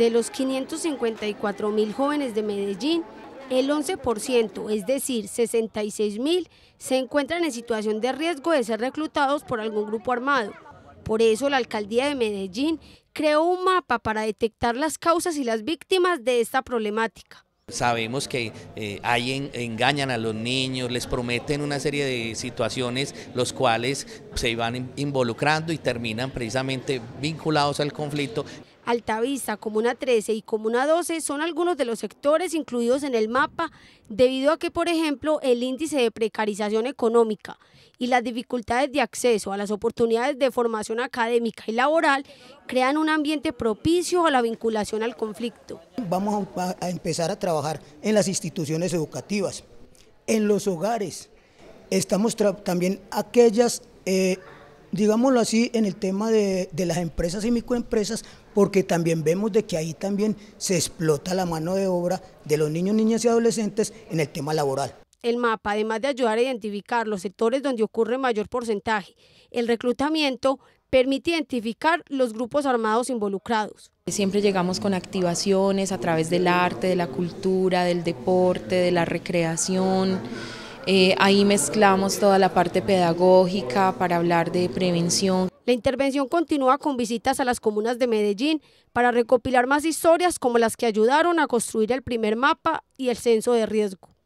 de los 554 mil jóvenes de Medellín, el 11%, es decir, 66 mil, se encuentran en situación de riesgo de ser reclutados por algún grupo armado. Por eso la alcaldía de Medellín creó un mapa para detectar las causas y las víctimas de esta problemática. Sabemos que eh, ahí engañan a los niños, les prometen una serie de situaciones los cuales se van involucrando y terminan precisamente vinculados al conflicto. Altavista, Comuna 13 y Comuna 12 son algunos de los sectores incluidos en el mapa debido a que, por ejemplo, el índice de precarización económica y las dificultades de acceso a las oportunidades de formación académica y laboral crean un ambiente propicio a la vinculación al conflicto. Vamos a empezar a trabajar en las instituciones educativas, en los hogares, estamos también aquellas eh, digámoslo así, en el tema de, las empresas y microempresas, porque también vemos de que ahí también se explota la mano de obra de los niños, niñas y adolescentes en el tema laboral. El mapa, además de ayudar a identificar los sectores donde ocurre mayor porcentaje, el reclutamiento permite identificar los grupos armados involucrados. Siempre llegamos con activaciones a través del arte, de la cultura, del deporte, de la recreación eh, ahí mezclamos toda la parte pedagógica para hablar de prevención. La intervención continúa con visitas a las comunas de Medellín para recopilar más historias como las que ayudaron a construir el primer mapa y el censo de riesgo.